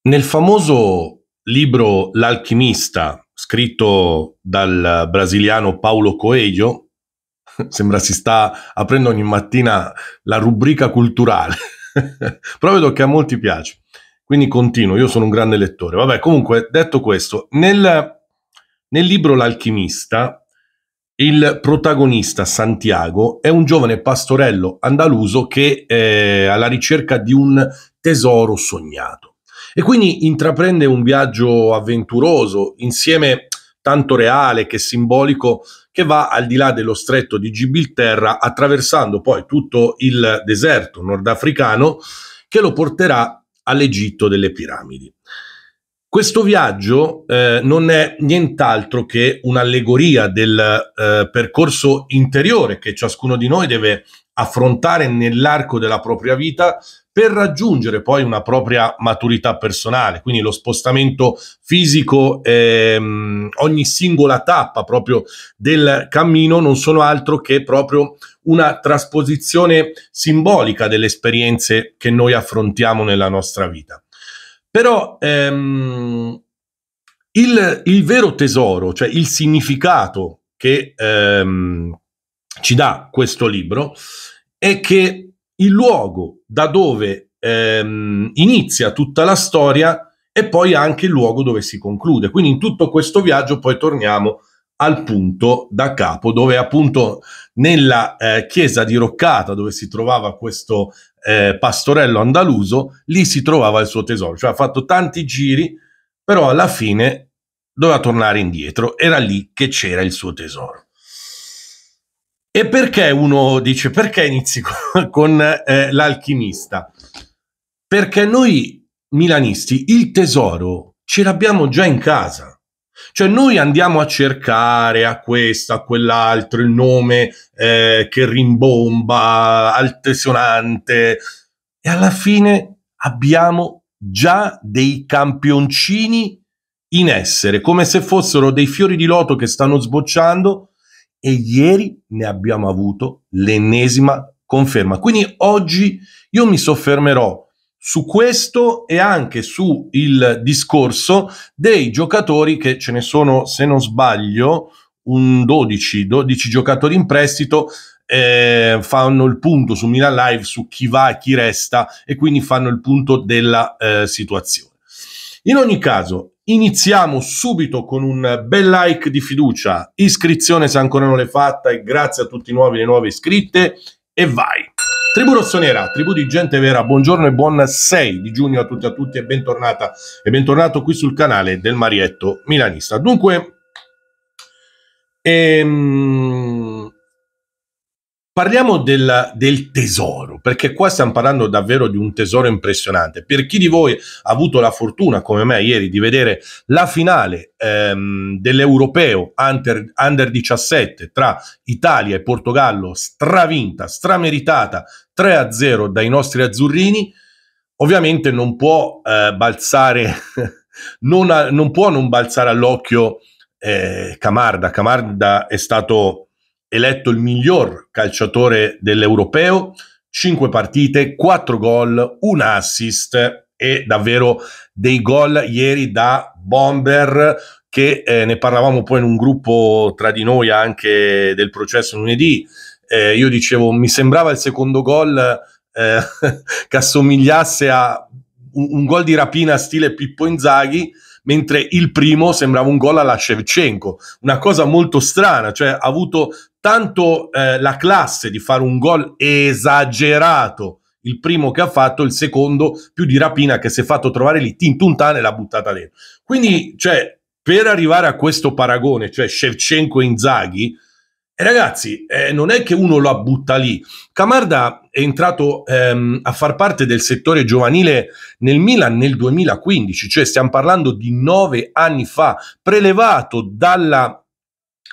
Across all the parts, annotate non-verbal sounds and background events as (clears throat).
Nel famoso libro L'alchimista, scritto dal brasiliano Paulo Coelho, (laughs) sembra si sta aprendo ogni mattina la rubrica culturale, (laughs) però vedo che a molti piace, quindi continuo, io sono un grande lettore. Vabbè, comunque, detto questo, nel, nel libro L'alchimista, il protagonista Santiago è un giovane pastorello andaluso che è eh, alla ricerca di un tesoro sognato e quindi intraprende un viaggio avventuroso, insieme tanto reale che simbolico, che va al di là dello stretto di Gibilterra, attraversando poi tutto il deserto nordafricano che lo porterà all'Egitto delle piramidi. Questo viaggio eh, non è nient'altro che un'allegoria del eh, percorso interiore che ciascuno di noi deve affrontare nell'arco della propria vita per raggiungere poi una propria maturità personale, quindi lo spostamento fisico, ehm, ogni singola tappa proprio del cammino non sono altro che proprio una trasposizione simbolica delle esperienze che noi affrontiamo nella nostra vita. Però ehm, il, il, vero tesoro, cioè il significato che ehm, ci dà questo libro, è che il luogo da dove ehm, inizia tutta la storia e poi anche il luogo dove si conclude. Quindi in tutto questo viaggio poi torniamo al punto da capo, dove appunto nella eh, chiesa di Roccata, dove si trovava questo eh, pastorello andaluso, lì si trovava il suo tesoro. Cioè ha fatto tanti giri, però alla fine doveva tornare indietro, era lì che c'era il suo tesoro. E perché uno dice, perché inizi con, (laughs) con eh, l'alchimista? Perché noi milanisti il tesoro ce l'abbiamo già in casa. Cioè noi andiamo a cercare a questo, a quell'altro, il nome eh, che rimbomba, altisonante, e alla fine abbiamo già dei campioncini in essere, come se fossero dei fiori di loto che stanno sbocciando e ieri ne abbiamo avuto l'ennesima conferma. Quindi oggi io mi soffermerò su questo e anche su il discorso dei giocatori che ce ne sono, se non sbaglio, un 12, 12 giocatori in prestito. Eh, fanno il punto su Milan Live su chi va e chi resta e quindi fanno il punto della eh, situazione. In ogni caso, Iniziamo subito con un bel like di fiducia, iscrizione se ancora non l'hai fatta e grazie a tutti i nuovi e le nuove iscritte e vai! Tribù Rossonera, tribù di gente vera, buongiorno e buon 6 di giugno a tutti e a tutti e bentornata e bentornato qui sul canale del Marietto Milanista. Dunque, ehm, Parliamo del, del, tesoro, perché qua stiamo parlando davvero di un tesoro impressionante. Per chi di voi ha avuto la fortuna, come me ieri, di vedere la finale ehm, dell'Europeo under, under 17 tra Italia e Portogallo, stravinta, strameritata, 3-0 dai nostri azzurrini, ovviamente non può eh, balzare, (laughs) non, non, può non balzare all'occhio eh, Camarda. Camarda è stato eletto il miglior calciatore dell'Europeo, 5 partite, 4 gol, un assist e davvero dei gol ieri da bomber che eh, ne parlavamo poi in un gruppo tra di noi anche del processo lunedì. Eh, io dicevo, mi sembrava il secondo gol eh, (laughs) che assomigliasse a un, un gol di rapina stile Pippo Inzaghi, mentre il primo sembrava un gol alla Shevchenko, una cosa molto strana, cioè ha avuto tanto eh, la classe di fare un gol esagerato, il primo che ha fatto, il secondo più di rapina che si è fatto trovare lì, tintuntana e l'ha buttata dentro. Quindi, cioè, per arrivare a questo paragone, cioè Shevchenko e Inzaghi, eh, ragazzi, eh, non è che uno lo butta lì. Camarda è entrato ehm, a far parte del settore giovanile nel Milan nel 2015, cioè stiamo parlando di nove anni fa, prelevato dalla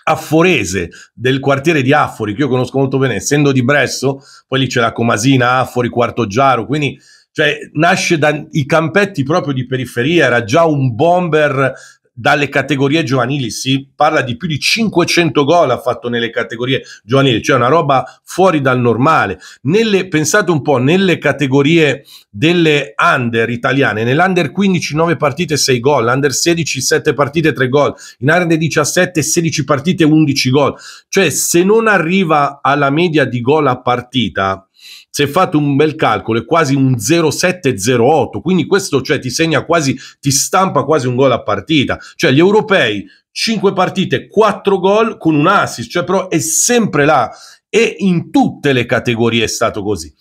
afforese del quartiere di Affori, che io conosco molto bene, essendo di Bresso, poi lì c'è la Comasina, Affori, Quarto Giaro, quindi cioè nasce dai campetti proprio di periferia, era già un bomber dalle categorie giovanili, si parla di più di 500 gol ha fatto nelle categorie giovanili, cioè una roba fuori dal normale. Nelle, pensate un po', nelle categorie delle under italiane, nell'under 15 9 partite 6 gol, under 16 7 partite 3 gol, in under 17 16 partite 11 gol, cioè se non arriva alla media di gol a partita, se fate un bel calcolo è quasi un 0,708, quindi questo cioè, ti segna quasi, ti stampa quasi un gol a partita, cioè gli europei 5 partite, 4 gol con un assist, cioè però è sempre là e in tutte le categorie è stato così.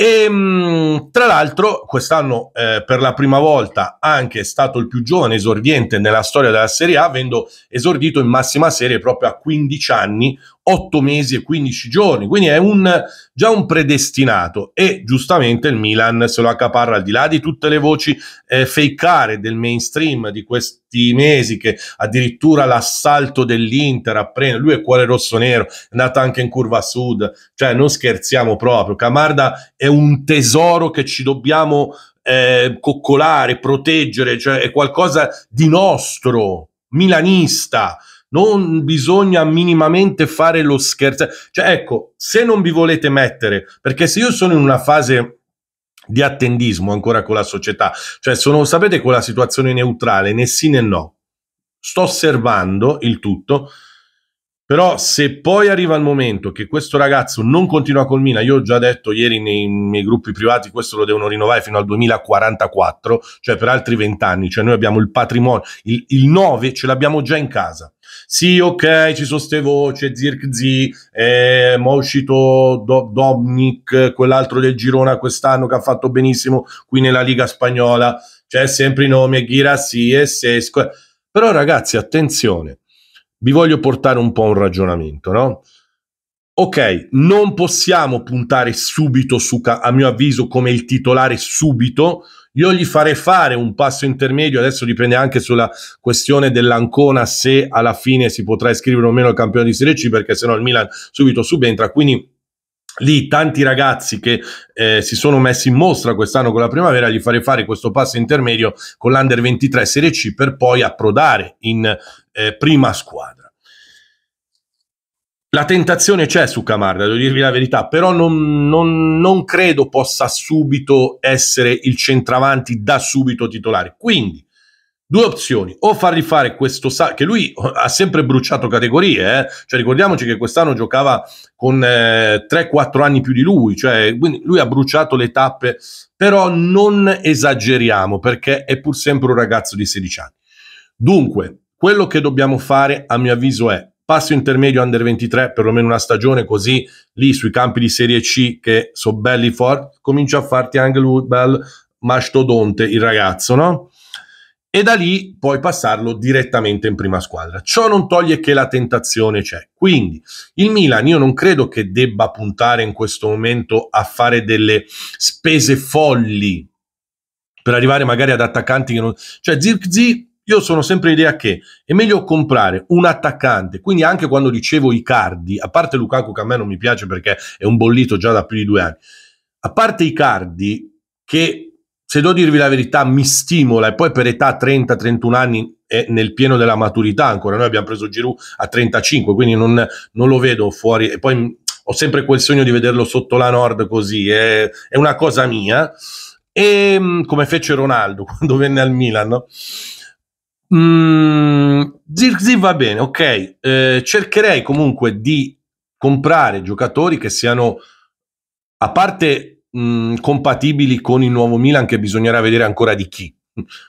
E ehm, tra l'altro, quest'anno eh, per la prima volta anche è stato il più giovane esordiente nella storia della Serie A, avendo esordito in massima serie proprio a 15 anni, 8 mesi e 15 giorni, quindi è un, già un predestinato e giustamente il Milan se lo accaparra al di là di tutte le voci eh, fakeare del mainstream di questi mesi che addirittura l'assalto dell'Inter a prendere, lui è cuore rosso-nero, è andato anche in curva sud, cioè non scherziamo proprio, Camarda è un tesoro che ci dobbiamo eh, coccolare, proteggere, cioè è qualcosa di nostro, milanista, non bisogna minimamente fare lo scherzo. Cioè, ecco, se non vi volete mettere, perché se io sono in una fase di attendismo ancora con la società, cioè sono, sapete, con la situazione neutrale, né sì né no, sto osservando il tutto, però se poi arriva il momento che questo ragazzo non continua col Milan, io ho già detto ieri nei miei gruppi privati, questo lo devono rinnovare fino al 2044, cioè per altri vent'anni, cioè noi abbiamo il patrimonio, il, il 9 ce l'abbiamo già in casa. Sì, ok, ci sono ste voci, Zirkzi, eh, ma è uscito Do- Dobnik, quell'altro del Girona quest'anno che ha fatto benissimo qui nella Liga Spagnola, c'è sempre i nomi, Ghirassi e Sesco. Però ragazzi, attenzione, vi voglio portare un po' un ragionamento, no? Ok, non possiamo puntare subito su, a mio avviso, come il titolare subito. Io gli farei fare un passo intermedio, adesso dipende anche sulla questione dell'Ancona se alla fine si potrà iscrivere o meno al campione di Serie C, perché sennò il Milan subito subentra. Quindi lì tanti ragazzi che eh, si sono messi in mostra quest'anno con la primavera, gli farei fare questo passo intermedio con l'Under 23 Serie C per poi approdare in eh, prima squadra. La tentazione c'è su Camarda, devo dirvi la verità, però non, non, non credo possa subito essere il centravanti da subito titolare. Quindi due opzioni, o fargli fare questo salto, che lui ha sempre bruciato categorie, eh? cioè ricordiamoci che quest'anno giocava con eh, 3-4 anni più di lui, cioè quindi lui ha bruciato le tappe, però non esageriamo perché è pur sempre un ragazzo di 16 anni. Dunque, quello che dobbiamo fare a mio avviso è passo intermedio under 23, perlomeno una stagione così lì sui campi di Serie C che sono belli forti, comincia a farti anche lui bel mastodonte il ragazzo, no? e da lì puoi passarlo direttamente in prima squadra. Ciò non toglie che la tentazione c'è. Quindi il Milan io non credo che debba puntare in questo momento a fare delle spese folli per arrivare magari ad attaccanti che non... Cioè Zirkzee io sono sempre l'idea che è meglio comprare un attaccante, quindi anche quando dicevo Icardi, a parte Lukaku che a me non mi piace perché è un bollito già da più di due anni, a parte Icardi che se devo dirvi la verità, mi stimola e poi per età 30-31 anni è nel pieno della maturità ancora. Noi abbiamo preso Giroud a 35, quindi non, non, lo vedo fuori. E poi ho sempre quel sogno di vederlo sotto la Nord così, è, è una cosa mia. E come fece Ronaldo (laughs) quando venne al Milan, no? Mm, Zirzi va bene, ok. Eh, cercherei comunque di comprare giocatori che siano, a parte mh, mm, compatibili con il nuovo Milan che bisognerà vedere ancora di chi.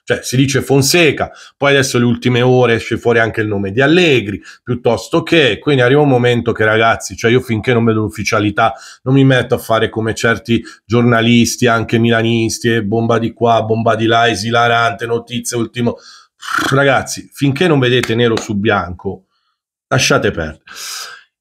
Cioè, si dice Fonseca, poi adesso le ultime ore esce fuori anche il nome di Allegri, piuttosto che, quindi arriva un momento che ragazzi, cioè io finché non vedo l'ufficialità non mi metto a fare come certi giornalisti, anche milanisti, e eh, bomba di qua, bomba di là, esilarante, notizie, ultimo. Ragazzi, finché non vedete nero su bianco, lasciate perdere.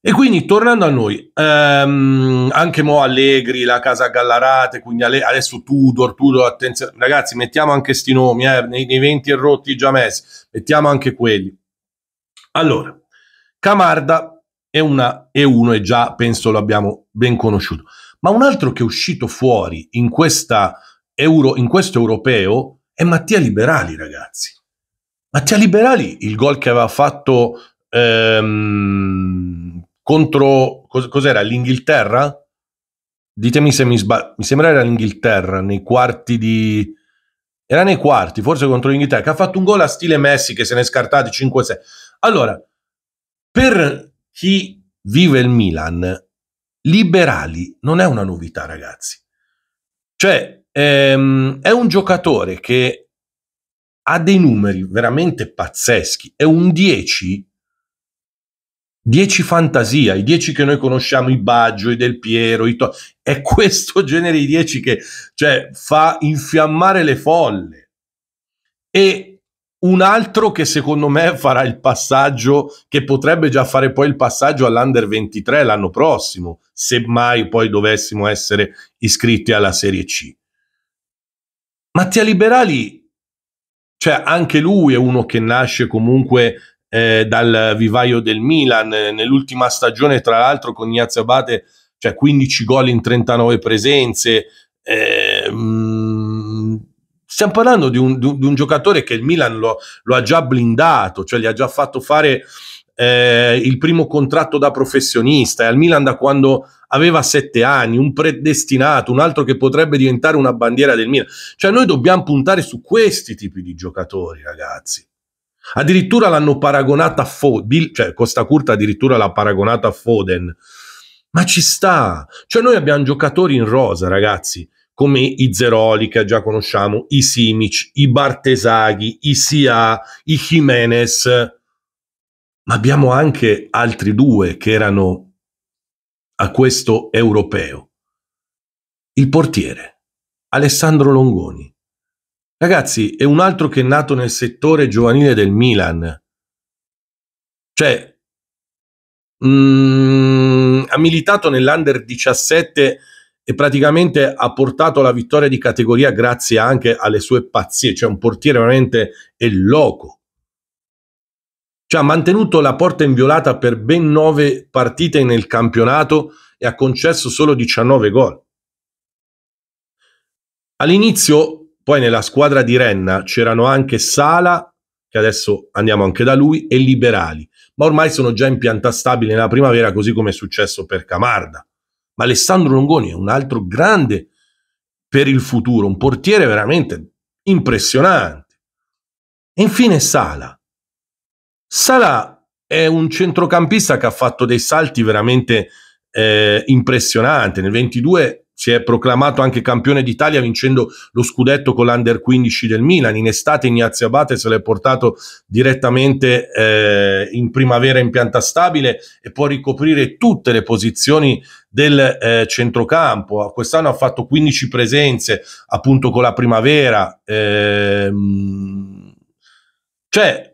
E quindi tornando a noi, ehm, anche Mo Allegri, la casa Gallarate, quindi adesso Tudor, Tudor, attenzione, ragazzi, mettiamo anche sti nomi, eh, nei, nei 20 e già messi, mettiamo anche quelli. Allora, Camarda è, una, e uno e già penso l'abbiamo ben conosciuto, ma un altro che è uscito fuori in, Euro, in questo europeo è Mattia Liberali, ragazzi. Mattia Liberali, il gol che aveva fatto... Ehm, contro, cos- cos'era, l'Inghilterra? Ditemi se mi sbaglio, mi sembra era l'Inghilterra nei quarti di... Era nei quarti, forse contro l'Inghilterra, che ha fatto un gol a stile Messi che se ne è scartati 5-6. Allora, per chi vive il Milan, liberali non è una novità, ragazzi. Cioè, ehm, è un giocatore che ha dei numeri veramente pazzeschi, è un 10 10 fantasia, i 10 che noi conosciamo, i Baggio, i Del Piero, i to- è (laughs) questo genere di 10 che cioè, fa infiammare le folle. E un altro che secondo me farà il passaggio, che potrebbe già fare poi il passaggio all'Under 23 l'anno prossimo, se mai poi dovessimo essere iscritti alla Serie C. Mattia Liberali, cioè anche lui è uno che nasce comunque eh, dal vivaio del Milan, eh, nell'ultima stagione tra l'altro con Ignazio Abate, cioè 15 gol in 39 presenze. Eh, mh, mm, stiamo parlando di un, di un, giocatore che il Milan lo, lo, ha già blindato, cioè gli ha già fatto fare eh, il primo contratto da professionista, E al Milan da quando aveva 7 anni, un predestinato, un altro che potrebbe diventare una bandiera del Milan. Cioè noi dobbiamo puntare su questi tipi di giocatori, ragazzi. Addirittura l'hanno paragonata a Foden, cioè Costa Curta addirittura l'ha paragonata a Foden. Ma ci sta. Cioè noi abbiamo giocatori in rosa, ragazzi, come i Zeroli che già conosciamo, i Simic, i Bartesaghi, i Sia, i Jimenez. Ma abbiamo anche altri due che erano a questo europeo. Il portiere, Alessandro Longoni Ragazzi, è un altro che è nato nel settore giovanile del Milan. Cioè, mh, mm, ha militato nell'Under 17 e praticamente ha portato la vittoria di categoria grazie anche alle sue pazzie, cioè un portiere veramente è loco. Cioè ha mantenuto la porta inviolata per ben nove partite nel campionato e ha concesso solo 19 gol. All'inizio poi nella squadra di Renna c'erano anche Sala, che adesso andiamo anche da lui, e Liberali. Ma ormai sono già in pianta stabile nella primavera, così come è successo per Camarda. Ma Alessandro Longoni è un altro grande per il futuro, un portiere veramente impressionante. E infine Sala. Sala è un centrocampista che ha fatto dei salti veramente eh, impressionanti. Nel 22 si è proclamato anche campione d'Italia vincendo lo scudetto con l'Under 15 del Milan. In estate Ignazio Abate se l'è portato direttamente eh, in primavera in pianta stabile e può ricoprire tutte le posizioni del eh, centrocampo. Quest'anno ha fatto 15 presenze appunto con la primavera. Ehm, cioè,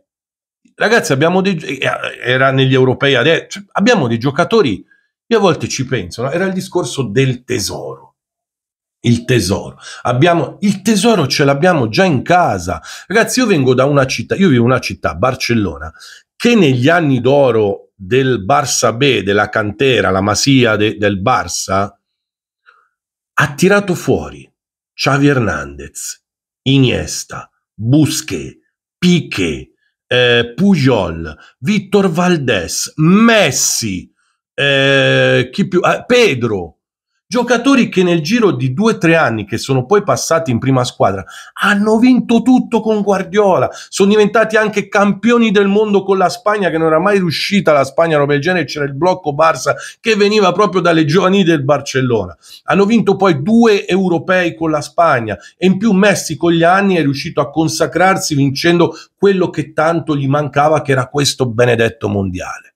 ragazzi, abbiamo dei, eh, era negli europei adesso, cioè, abbiamo dei giocatori io a volte ci penso, no? era il discorso del tesoro. Il tesoro. Abbiamo, il tesoro ce l'abbiamo già in casa. Ragazzi, io vengo da una città, io vivo in una città, Barcellona, che negli anni d'oro del Barça B, della cantera, la Masia de, del Barça, ha tirato fuori Xavi Hernandez, Iniesta, Busquet, Piquet, eh, Pujol, Vittor Valdés, Messi, eh, chi più, eh, Pedro, giocatori che nel giro di due o tre anni che sono poi passati in prima squadra hanno vinto tutto con Guardiola, sono diventati anche campioni del mondo con la Spagna che non era mai riuscita la Spagna, roba del genere, c'era il blocco Barça che veniva proprio dalle giovani del Barcellona. Hanno vinto poi due europei con la Spagna e in più Messi con gli anni è riuscito a consacrarsi vincendo quello che tanto gli mancava che era questo benedetto mondiale.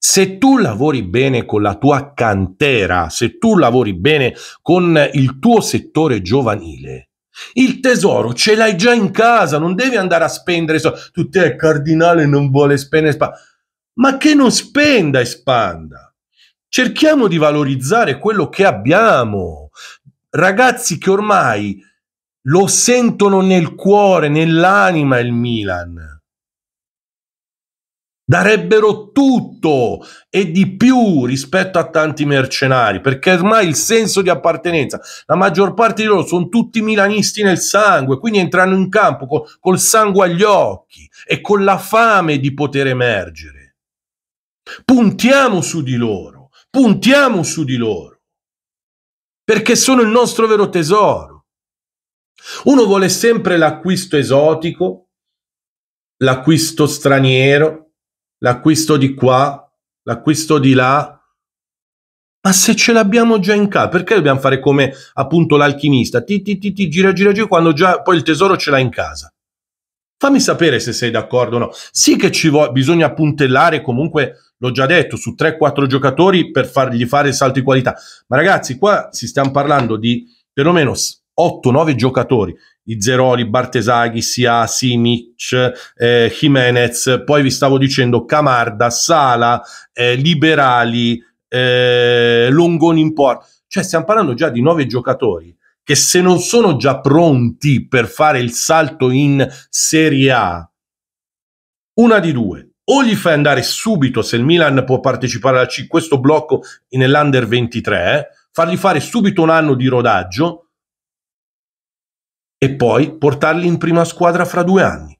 Se tu lavori bene con la tua cantera, se tu lavori bene con il tuo settore giovanile, il tesoro ce l'hai già in casa, non devi andare a spendere soldi. Tu te, eh, cardinale, non vuole spendere, spendere. ma che non spenda, espanda. Cerchiamo di valorizzare quello che abbiamo. Ragazzi che ormai lo sentono nel cuore, nell'anima il Milan darebbero tutto e di più rispetto a tanti mercenari, perché ormai il senso di appartenenza, la maggior parte di loro sono tutti milanisti nel sangue, quindi entrano in campo col, col sangue agli occhi e con la fame di poter emergere. Puntiamo su di loro, puntiamo su di loro, perché sono il nostro vero tesoro. Uno vuole sempre l'acquisto esotico, l'acquisto straniero, l'acquisto di qua, l'acquisto di là. Ma se ce l'abbiamo già in casa, perché dobbiamo fare come appunto l'alchimista? Ti, ti, ti, ti gira, gira, gira, quando già poi il tesoro ce l'ha in casa. Fammi sapere se sei d'accordo o no. Sì che ci vo- bisogna puntellare comunque, l'ho già detto, su 3-4 giocatori per fargli fare il salto di qualità. Ma ragazzi, qua si stiamo parlando di perlomeno 8-9 giocatori di Zeroli, Bartesaghi, Sia, Simic, eh, Jimenez, poi vi stavo dicendo Camarda, Sala, eh, Liberali, eh, Longoni in porta. Cioè stiamo parlando già di nove giocatori che se non sono già pronti per fare il salto in Serie A, una di due, o gli fai andare subito se il Milan può partecipare a C, questo blocco nell'Under 23, eh, fargli fare subito un anno di rodaggio e poi portarli in prima squadra fra due anni.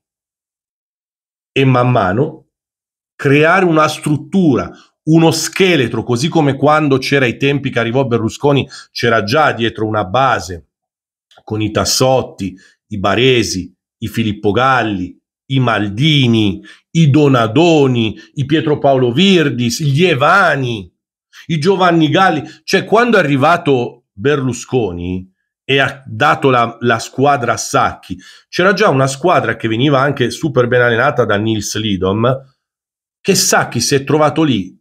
E man mano creare una struttura, uno scheletro, così come quando c'era i tempi che arrivò Berlusconi, c'era già dietro una base con i Tassotti, i Baresi, i Filippo Galli, i Maldini, i Donadoni, i Pietro Paolo Virdis, gli Evani, i Giovanni Galli. Cioè, quando è arrivato Berlusconi, e ha dato la, la squadra a Sacchi. C'era già una squadra che veniva anche super ben allenata da Nils Lidom, che Sacchi si è trovato lì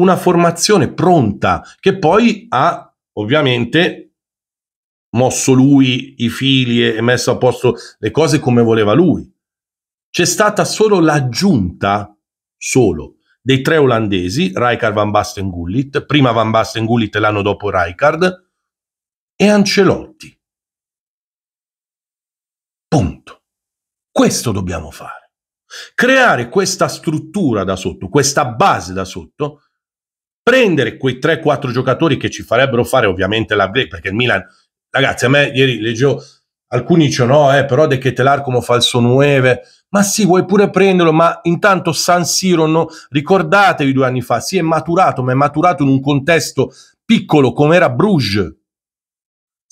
una formazione pronta che poi ha ovviamente mosso lui i fili e messo a posto le cose come voleva lui. C'è stata solo l'aggiunta, solo, dei tre olandesi, Rijkaard, Van Basten, Gullit, prima Van Basten, Gullit e l'anno dopo Rijkaard, e Ancelotti. Punto. Questo dobbiamo fare. Creare questa struttura da sotto, questa base da sotto, prendere quei 3-4 giocatori che ci farebbero fare ovviamente la break, perché il Milan, ragazzi, a me ieri leggevo, alcuni dicono no, eh, però De Ketelar come falso 9, ma sì, vuoi pure prenderlo, ma intanto San Siro, no, ricordatevi due anni fa, si è maturato, ma è maturato in un contesto piccolo come era Bruges,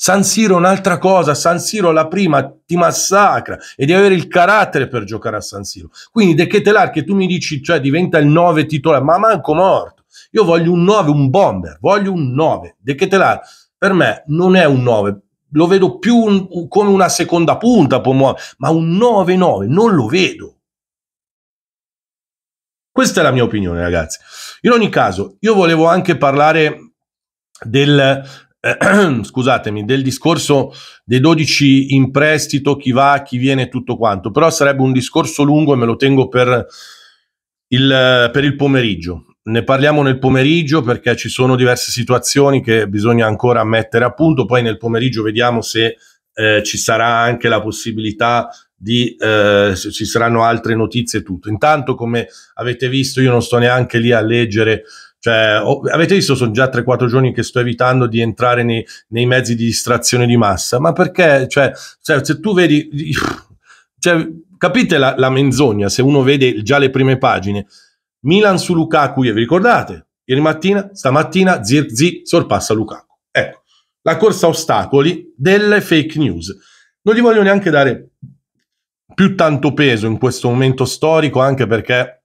San Siro è un'altra cosa, San Siro la prima ti massacra e devi avere il carattere per giocare a San Siro. Quindi De Ketelar che tu mi dici, cioè diventa il 9 titolare, ma manco morto. Io voglio un 9, un bomber, voglio un 9. De Ketelar per me non è un 9, lo vedo più un, come una seconda punta, ma un 9-9 non lo vedo. Questa è la mia opinione, ragazzi. In ogni caso, io volevo anche parlare del, (clears throat) scusatemi, del discorso dei 12 in prestito, chi va, chi viene, tutto quanto, però sarebbe un discorso lungo e me lo tengo per il, per il pomeriggio. Ne parliamo nel pomeriggio perché ci sono diverse situazioni che bisogna ancora mettere a punto, poi nel pomeriggio vediamo se eh, ci sarà anche la possibilità di eh, ci saranno altre notizie e tutto. Intanto, come avete visto, io non sto neanche lì a leggere cioè, ho, avete visto, sono già 3-4 giorni che sto evitando di entrare nei, nei, mezzi di distrazione di massa, ma perché, cioè, cioè se tu vedi, (sighs) cioè, capite la, la, menzogna, se uno vede già le prime pagine, Milan su Lukaku, vi ricordate? Ieri mattina, stamattina, Zirzi sorpassa Lukaku. Ecco, la corsa ostacoli delle fake news. Non gli voglio neanche dare più tanto peso in questo momento storico, anche perché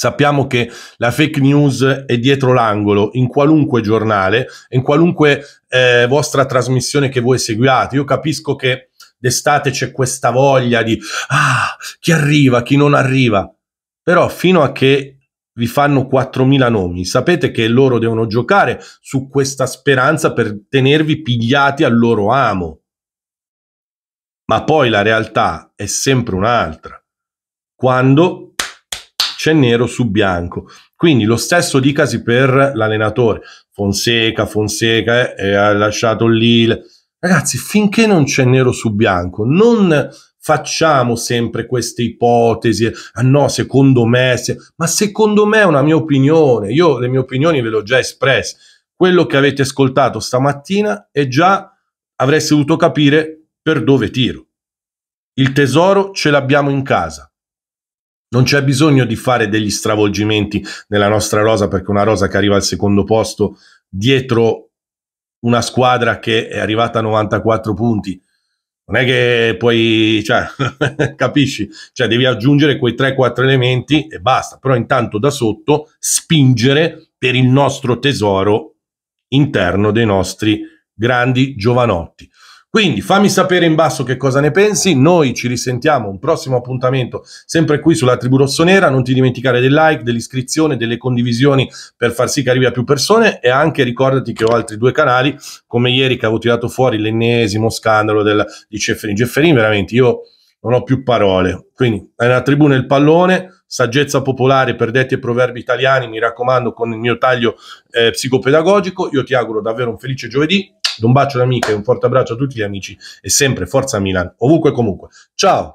Sappiamo che la fake news è dietro l'angolo in qualunque giornale, in qualunque eh, vostra trasmissione che voi seguiate. Io capisco che d'estate c'è questa voglia di ah, chi arriva, chi non arriva. Però fino a che vi fanno 4.000 nomi. Sapete che loro devono giocare su questa speranza per tenervi pigliati al loro amo. Ma poi la realtà è sempre un'altra. Quando c'è cioè nero su bianco. Quindi lo stesso dicasi per l'allenatore. Fonseca, Fonseca eh, eh ha lasciato Lille. Ragazzi, finché non c'è nero su bianco, non facciamo sempre queste ipotesi. Ah no, secondo me, se... ma secondo me è una mia opinione. Io le mie opinioni ve le ho già espresse. Quello che avete ascoltato stamattina è già avreste dovuto capire per dove tiro. Il tesoro ce l'abbiamo in casa. Non c'è bisogno di fare degli stravolgimenti nella nostra rosa perché una rosa che arriva al secondo posto dietro una squadra che è arrivata a 94 punti. Non è che poi, cioè, (laughs) capisci? Cioè, devi aggiungere quei 3-4 elementi e basta. Però intanto da sotto spingere per il nostro tesoro interno dei nostri grandi giovanotti. Quindi fammi sapere in basso che cosa ne pensi, noi ci risentiamo un prossimo appuntamento sempre qui sulla Tribù Rossonera, non ti dimenticare del like, dell'iscrizione, delle condivisioni per far sì che arrivi a più persone e anche ricordati che ho altri due canali, come ieri che avevo tirato fuori l'ennesimo scandalo del, di Cefferin. Cefferin veramente io non ho più parole, quindi è una tribù nel pallone, saggezza popolare, per detti e proverbi italiani, mi raccomando con il mio taglio eh, psicopedagogico, io ti auguro davvero un felice giovedì, un bacio da amiche, un forte abbraccio a tutti gli amici e sempre Forza Milan, ovunque e comunque. Ciao!